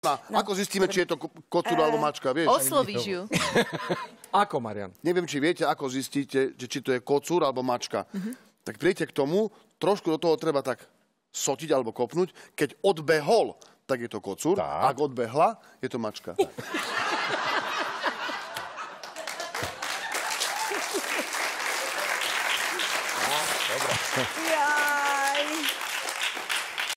No, no. Ako zistíme, či je to kocúra alebo mačka, vieš? Oslovíš ju. ako, Marian? Neviem, či viete, ako zistíte, že či to je kocúra alebo mačka. Mm -hmm. Tak príjete k tomu, trošku do toho treba tak sotiť alebo kopnúť. Keď odbehol, tak je to kocúr. Tak. Ak odbehla, je to mačka. Dobre. Ja.